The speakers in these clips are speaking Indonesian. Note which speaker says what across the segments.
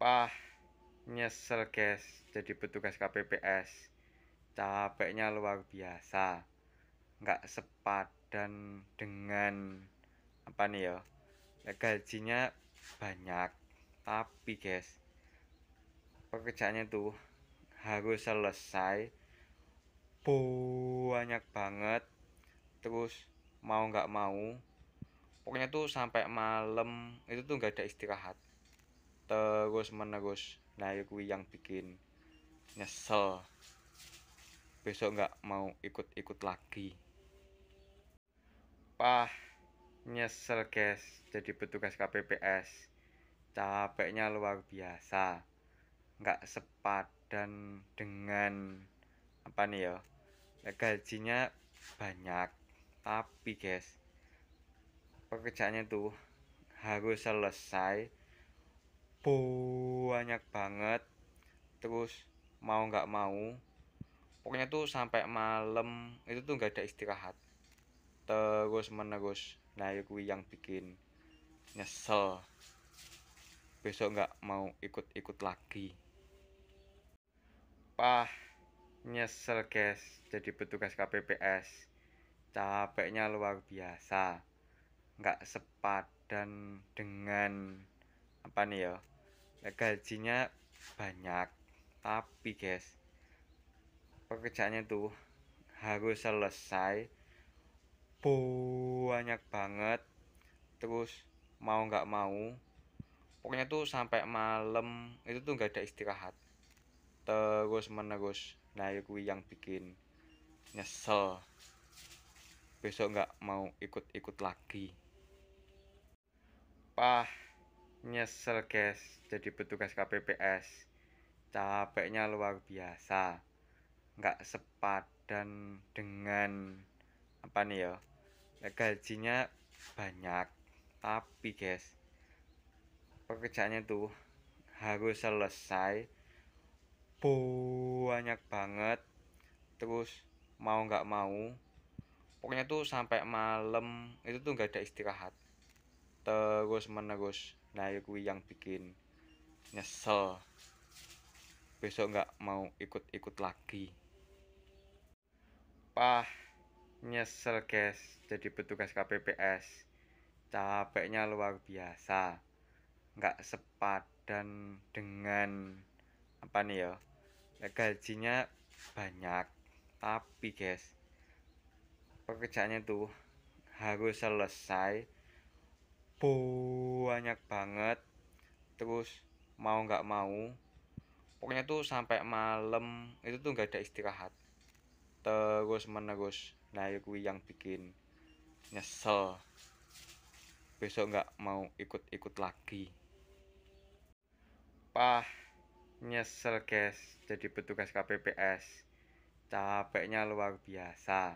Speaker 1: Sumpah nyesel guys jadi petugas KPPS. Capeknya luar biasa. Nggak sepadan dengan apa nih ya? Gajinya banyak, tapi guys pekerjaannya tuh harus selesai banyak banget terus mau nggak mau pokoknya tuh sampai malam itu tuh nggak ada istirahat terus menerus nah itu yang bikin nyesel besok nggak mau ikut-ikut lagi pah nyesel guys jadi petugas KPPS capeknya luar biasa nggak sepadan dengan apa nih ya gajinya banyak tapi guys pekerjaannya tuh harus selesai banyak banget terus mau nggak mau pokoknya tuh sampai malam itu tuh nggak ada istirahat terus menerus nah itu yang bikin nyesel besok nggak mau ikut-ikut lagi pah nyesel guys jadi petugas KPPS capeknya luar biasa nggak sepadan dengan apa nih ya gajinya banyak tapi guys pekerjaannya tuh harus selesai banyak banget terus mau nggak mau pokoknya tuh sampai malam itu tuh nggak ada istirahat terus menerus nah itu yang bikin nyesel besok nggak mau ikut-ikut lagi pah Nyesel guys, jadi petugas KPPS. Capeknya luar biasa. Nggak sepadan dengan apa nih ya, ya? Gajinya banyak, tapi guys, pekerjaannya tuh harus selesai banyak banget. Terus mau nggak mau, pokoknya tuh sampai malam itu tuh nggak ada istirahat. Terus menerus nah ya itu yang bikin nyesel besok nggak mau ikut-ikut lagi pah nyesel guys jadi petugas KPPS capeknya luar biasa nggak sepadan dengan apa nih ya gajinya banyak tapi guys pekerjaannya tuh harus selesai banyak banget terus mau nggak mau pokoknya tuh sampai malam itu tuh nggak ada istirahat terus menerus nah itu yang bikin nyesel besok nggak mau ikut-ikut lagi pah nyesel guys jadi petugas KPPS capeknya luar biasa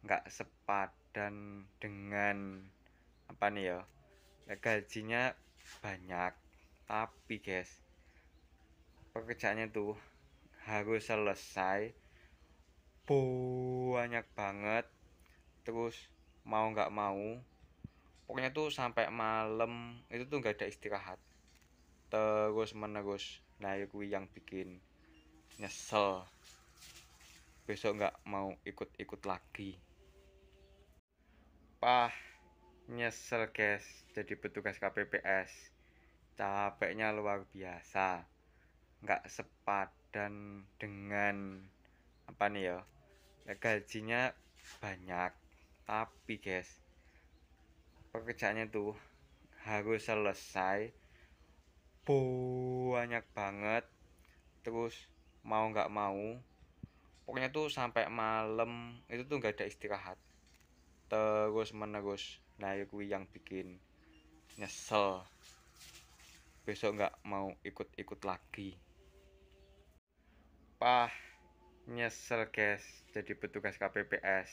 Speaker 1: nggak sepadan dengan apa nih ya gajinya banyak tapi guys pekerjaannya tuh harus selesai banyak banget terus mau nggak mau pokoknya tuh sampai malam itu tuh nggak ada istirahat terus menerus nah itu yang bikin nyesel besok nggak mau ikut-ikut lagi pah Nyesel guys, jadi petugas KPPS. Capeknya luar biasa. Nggak sepadan dengan apa nih ya? Gajinya banyak, tapi guys, pekerjaannya tuh harus selesai banyak banget. Terus mau nggak mau, pokoknya tuh sampai malam itu tuh nggak ada istirahat terus menerus nah itu yang bikin nyesel besok nggak mau ikut-ikut lagi pah nyesel guys jadi petugas KPPS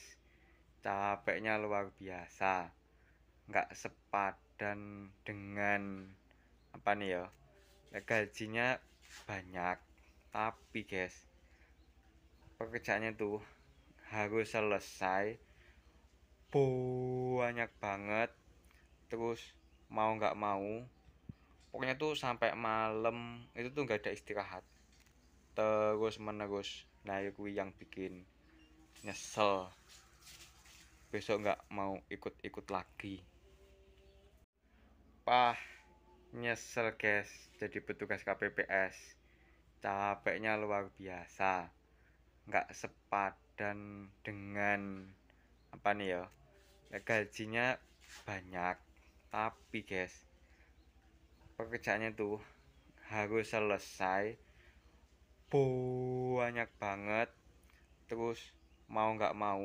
Speaker 1: capeknya luar biasa nggak sepadan dengan apa nih ya gajinya banyak tapi guys pekerjaannya tuh harus selesai banyak banget terus mau nggak mau pokoknya tuh sampai malam itu tuh nggak ada istirahat terus menerus nah itu yang bikin nyesel besok nggak mau ikut-ikut lagi pah nyesel guys jadi petugas KPPS capeknya luar biasa nggak sepadan dengan apa nih ya gajinya banyak tapi guys pekerjaannya tuh harus selesai banyak banget terus mau nggak mau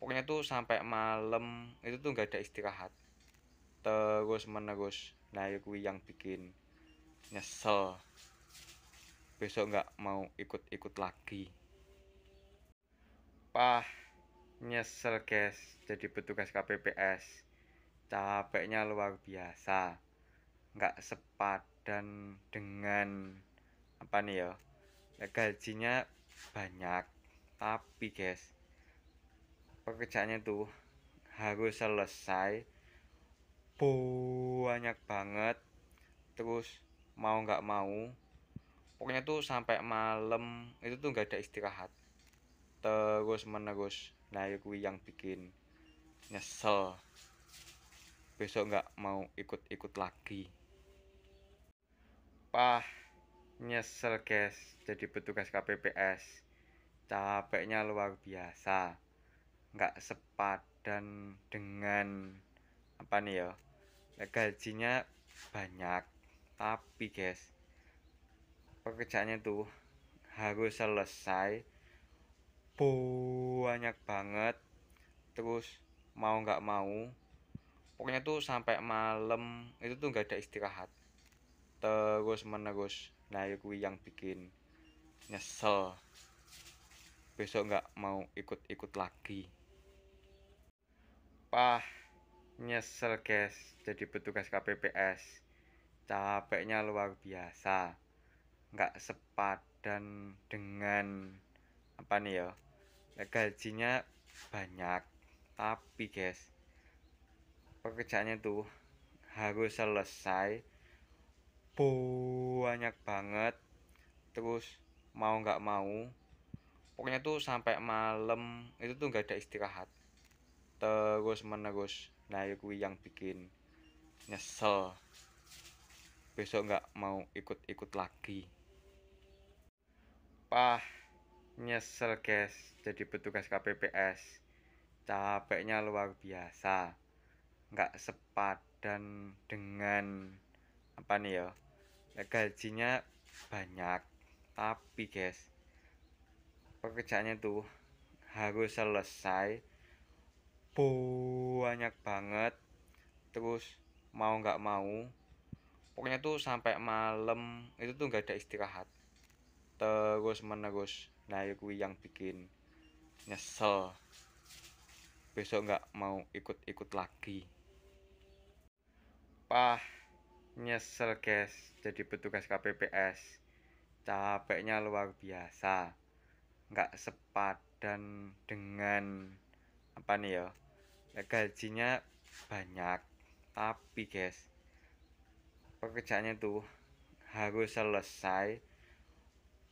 Speaker 1: pokoknya tuh sampai malam itu tuh nggak ada istirahat terus menerus nah itu yang bikin nyesel besok nggak mau ikut-ikut lagi pah Nyesel guys, jadi petugas KPPS. Capeknya luar biasa. Nggak sepadan dengan apa nih ya? Gajinya banyak, tapi guys, pekerjaannya tuh harus selesai banyak banget. Terus mau nggak mau, pokoknya tuh sampai malam itu tuh nggak ada istirahat. Terus menerus nah ya yang bikin nyesel besok nggak mau ikut-ikut lagi pah nyesel guys jadi petugas KPPS capeknya luar biasa nggak sepadan dengan apa nih ya gajinya banyak tapi guys pekerjaannya tuh harus selesai banyak banget terus mau nggak mau pokoknya tuh sampai malam itu tuh nggak ada istirahat terus menerus nah itu yang bikin nyesel besok nggak mau ikut-ikut lagi pah nyesel guys jadi petugas KPPS capeknya luar biasa nggak sepadan dengan apa nih ya gajinya banyak tapi guys pekerjaannya tuh harus selesai banyak banget terus mau nggak mau pokoknya tuh sampai malam itu tuh nggak ada istirahat terus menerus nah itu yang bikin nyesel besok nggak mau ikut-ikut lagi pah Nyesel guys, jadi petugas KPPS. Capeknya luar biasa. Nggak sepadan dengan apa nih ya, ya? Gajinya banyak, tapi guys, pekerjaannya tuh harus selesai banyak banget. Terus mau nggak mau, pokoknya tuh sampai malam itu tuh nggak ada istirahat. Terus menerus nah ya kue yang bikin nyesel besok nggak mau ikut-ikut lagi pah nyesel guys jadi petugas KPPS capeknya luar biasa nggak sepadan dengan apa nih ya gajinya banyak tapi guys pekerjaannya tuh harus selesai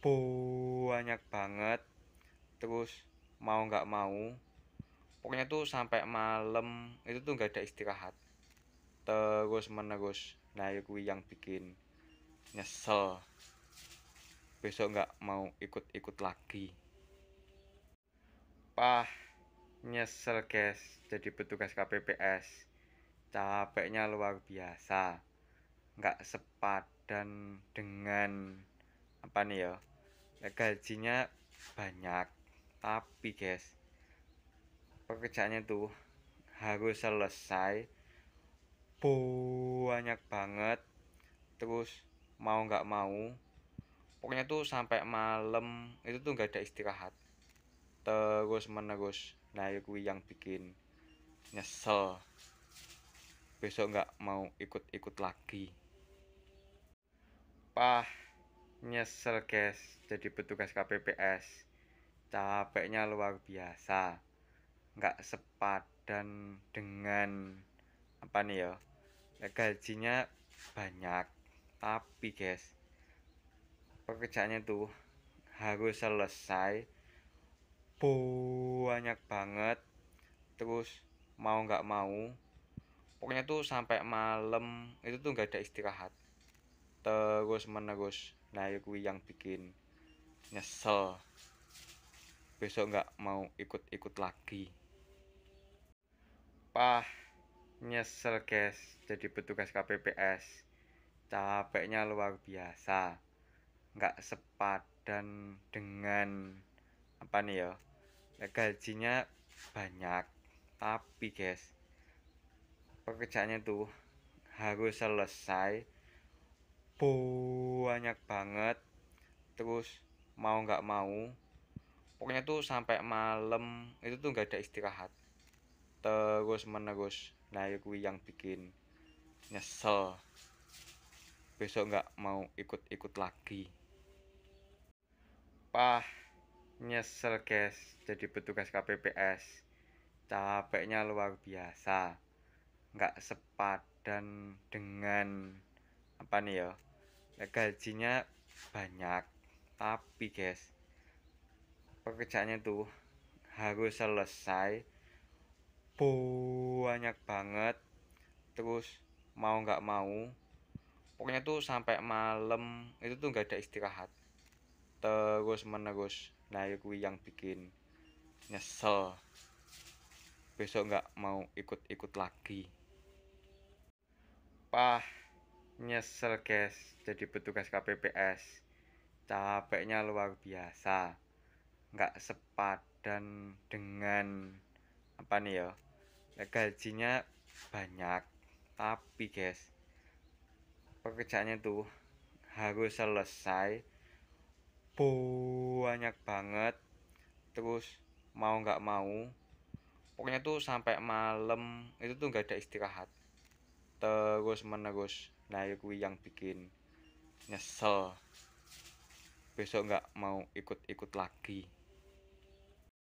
Speaker 1: banyak banget terus mau nggak mau pokoknya tuh sampai malam itu tuh nggak ada istirahat terus menerus nah itu yang bikin nyesel besok nggak mau ikut-ikut lagi pah nyesel guys jadi petugas KPPS capeknya luar biasa nggak sepadan dengan apa nih ya gajinya banyak tapi guys pekerjaannya tuh harus selesai banyak banget terus mau nggak mau pokoknya tuh sampai malam itu tuh nggak ada istirahat terus menerus nah itu yang bikin nyesel besok nggak mau ikut-ikut lagi pah Nyesel guys, jadi petugas KPPS. Capeknya luar biasa. Nggak sepadan dengan apa nih ya? Gajinya banyak, tapi guys, pekerjaannya tuh harus selesai banyak banget. Terus mau nggak mau, pokoknya tuh sampai malam itu tuh nggak ada istirahat. Terus menerus nah ya yang bikin nyesel besok nggak mau ikut-ikut lagi pah nyesel guys jadi petugas KPPS capeknya luar biasa nggak sepadan dengan apa nih ya gajinya banyak tapi guys pekerjaannya tuh harus selesai banyak banget terus mau nggak mau pokoknya tuh sampai malam itu tuh nggak ada istirahat terus menerus nah itu yang bikin nyesel besok nggak mau ikut-ikut lagi pah nyesel guys jadi petugas KPPS capeknya luar biasa nggak sepadan dengan apa nih ya Ya, gajinya banyak tapi guys pekerjaannya tuh harus selesai banyak banget terus mau nggak mau pokoknya tuh sampai malam itu tuh nggak ada istirahat terus menerus nah ya itu yang bikin nyesel besok nggak mau ikut-ikut lagi pah Nyesel guys, jadi petugas KPPS. Capeknya luar biasa. Nggak sepadan dengan apa nih ya? Gajinya banyak, tapi guys, pekerjaannya tuh harus selesai banyak banget. Terus mau nggak mau, pokoknya tuh sampai malam itu tuh nggak ada istirahat. Terus menerus nah ya yang bikin nyesel besok nggak mau ikut-ikut lagi